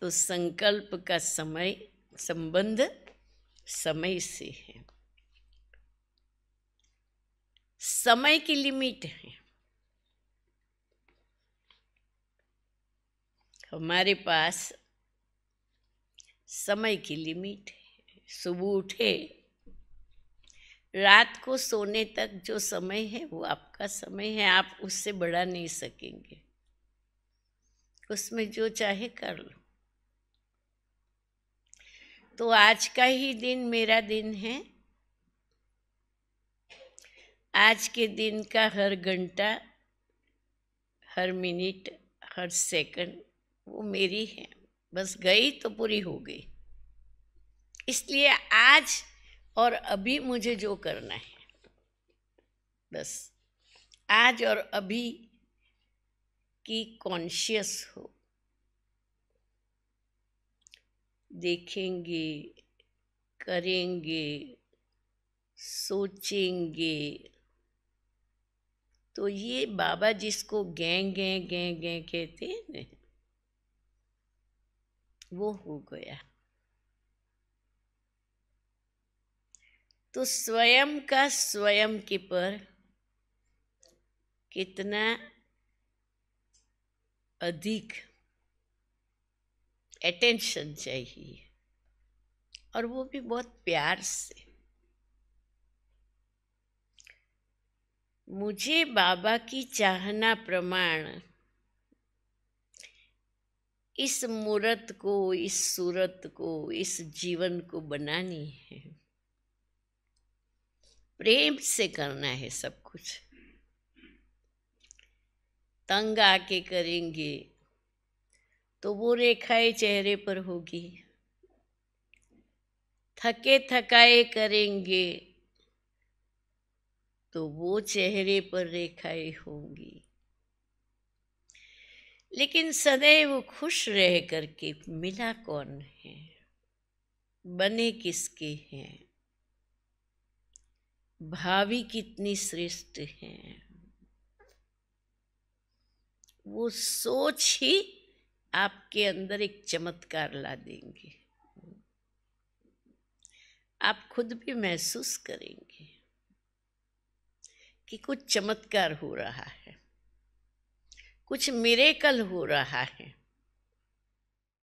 तो संकल्प का समय संबंध समय से है समय की लिमिट है हमारे पास समय की लिमिट है सुबह उठे रात को सोने तक जो समय है वो आपका समय है आप उससे बढ़ा नहीं सकेंगे उसमें जो चाहे कर लो तो आज का ही दिन मेरा दिन है आज के दिन का हर घंटा हर मिनट हर सेकंड वो मेरी है बस गई तो पूरी हो गई इसलिए आज और अभी मुझे जो करना है बस आज और अभी की कॉन्शियस हो देखेंगे करेंगे सोचेंगे तो ये बाबा जिसको गें गें गें गें कहते हैं ना वो हो गया तो स्वयं का स्वयं के पर कितना अधिक अटेंशन चाहिए और वो भी बहुत प्यार से मुझे बाबा की चाहना प्रमाण इस मूर्त को इस सूरत को इस जीवन को बनानी है प्रेम से करना है सब कुछ तंग आके करेंगे तो वो रेखाएं चेहरे पर होगी थके थकाए करेंगे तो वो चेहरे पर रेखाएं होंगी लेकिन सदैव खुश रह करके मिला कौन है बने किसके हैं भावी कितनी श्रेष्ठ हैं वो सोच ही आपके अंदर एक चमत्कार ला देंगे आप खुद भी महसूस करेंगे कि कुछ चमत्कार हो रहा है कुछ कल हो रहा है